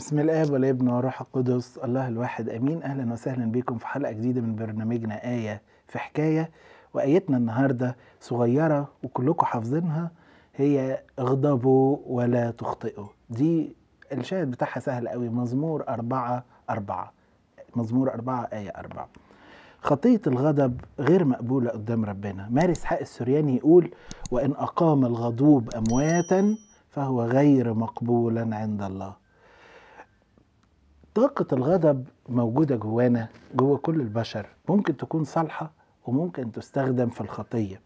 بسم الاب والابن والروح القدس الله الواحد امين اهلا وسهلا بكم في حلقه جديده من برنامجنا ايه في حكايه وايتنا النهارده صغيره وكلكم حافظينها هي اغضبوا ولا تخطئوا دي الشاهد بتاعها سهل قوي مزمور أربعة أربعة مزمور أربعة آية أربعة خطية الغضب غير مقبولة قدام ربنا ماري إسحاق السرياني يقول وإن أقام الغضوب أمواتا فهو غير مقبولا عند الله طاقة الغضب موجودة جوانا جوا كل البشر ممكن تكون صالحة وممكن تستخدم في الخطية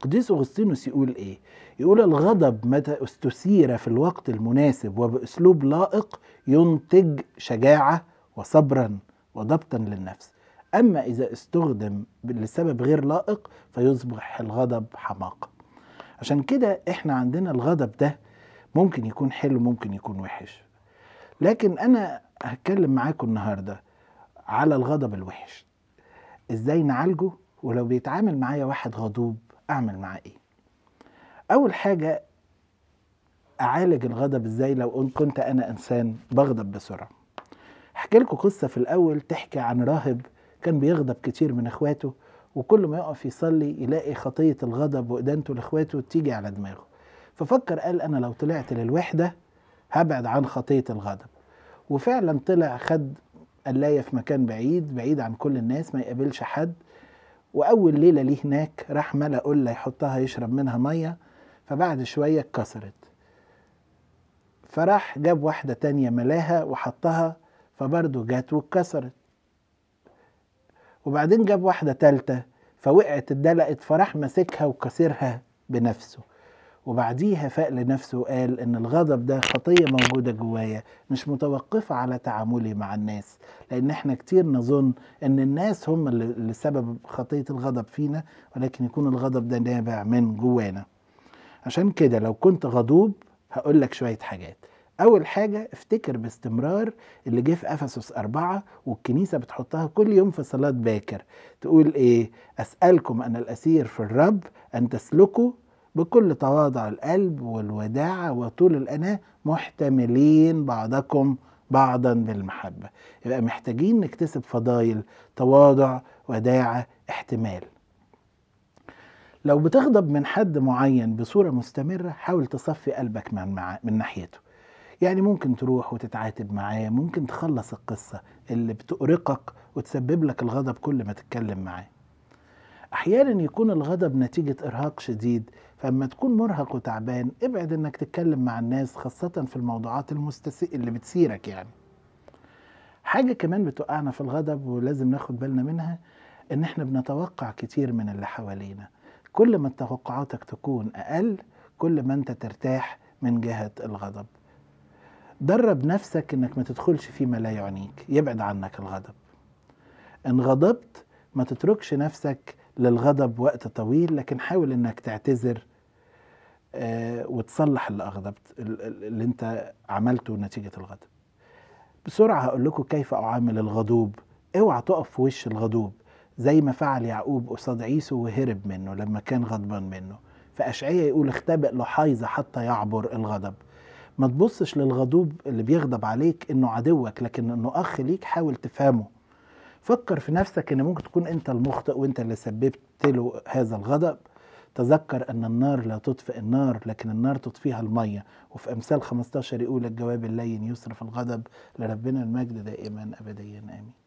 قديس أغسطينوس يقول إيه؟ يقول الغضب متى استثير في الوقت المناسب وبأسلوب لائق ينتج شجاعة وصبرا وضبطا للنفس أما إذا استخدم لسبب غير لائق فيصبح الغضب حماقة عشان كده إحنا عندنا الغضب ده ممكن يكون حلو ممكن يكون وحش لكن انا هتكلم معاكم النهارده على الغضب الوحش ازاي نعالجه ولو بيتعامل معايا واحد غضوب اعمل معاه ايه اول حاجه اعالج الغضب ازاي لو كنت انا انسان بغضب بسرعه احكي لكم قصه في الاول تحكي عن راهب كان بيغضب كتير من اخواته وكل ما يقف يصلي يلاقي خطيه الغضب وادانته لاخواته تيجي على دماغه ففكر قال انا لو طلعت للوحده هبعد عن خطيه الغضب وفعلا طلع خد قلايه في مكان بعيد بعيد عن كل الناس ما يقابلش حد واول ليله ليه هناك راح ملا قله يحطها يشرب منها ميه فبعد شويه اتكسرت فراح جاب واحده تانية ملاها وحطها فبرضه جت واتكسرت وبعدين جاب واحده تالته فوقعت اتدلقت فراح ماسكها وكسرها بنفسه وبعديها فاق لنفسه وقال ان الغضب ده خطيه موجوده جوايا مش متوقفه على تعاملي مع الناس لان احنا كتير نظن ان الناس هم اللي سبب خطيه الغضب فينا ولكن يكون الغضب ده نابع من جوانا عشان كده لو كنت غضوب هقول لك شويه حاجات أول حاجة افتكر باستمرار اللي جه في أفسس أربعة والكنيسة بتحطها كل يوم في صلاة باكر تقول إيه أسألكم أن الأسير في الرب أن تسلكوا بكل تواضع القلب والوداعة وطول الأناة محتملين بعضكم بعضا بالمحبة يبقى محتاجين نكتسب فضايل تواضع وداعة احتمال لو بتغضب من حد معين بصورة مستمرة حاول تصفي قلبك من, مع... من ناحيته يعني ممكن تروح وتتعاتب معاه ممكن تخلص القصة اللي بتؤرقك وتسبب لك الغضب كل ما تتكلم معاه احيانا يكون الغضب نتيجه ارهاق شديد فاما تكون مرهق وتعبان ابعد انك تتكلم مع الناس خاصه في الموضوعات المستسي اللي بتسيرك يعني حاجه كمان بتوقعنا في الغضب ولازم ناخد بالنا منها ان احنا بنتوقع كتير من اللي حوالينا كل ما توقعاتك تكون اقل كل ما انت ترتاح من جهه الغضب درب نفسك انك ما تدخلش فيما لا يعنيك يبعد عنك الغضب ان غضبت ما تتركش نفسك للغضب وقت طويل لكن حاول انك تعتذر آه، وتصلح اللي أغضبت اللي أنت عملته نتيجة الغضب بسرعة هقول لكم كيف أعامل الغضوب اوعى تقف في وش الغضوب زي ما فعل يعقوب قصاد عيسو وهرب منه لما كان غضبان منه فأشعية يقول اختبئ له حتى يعبر الغضب ما تبصش للغضوب اللي بيغضب عليك انه عدوك لكن انه اخ ليك حاول تفهمه فكر في نفسك ان ممكن تكون انت المخطئ وانت اللي سببت له هذا الغضب تذكر ان النار لا تطفئ النار لكن النار تطفيها الميه وفي امثال 15 يقول الجواب اللين يصرف الغضب لربنا المجد دائما ابديا امين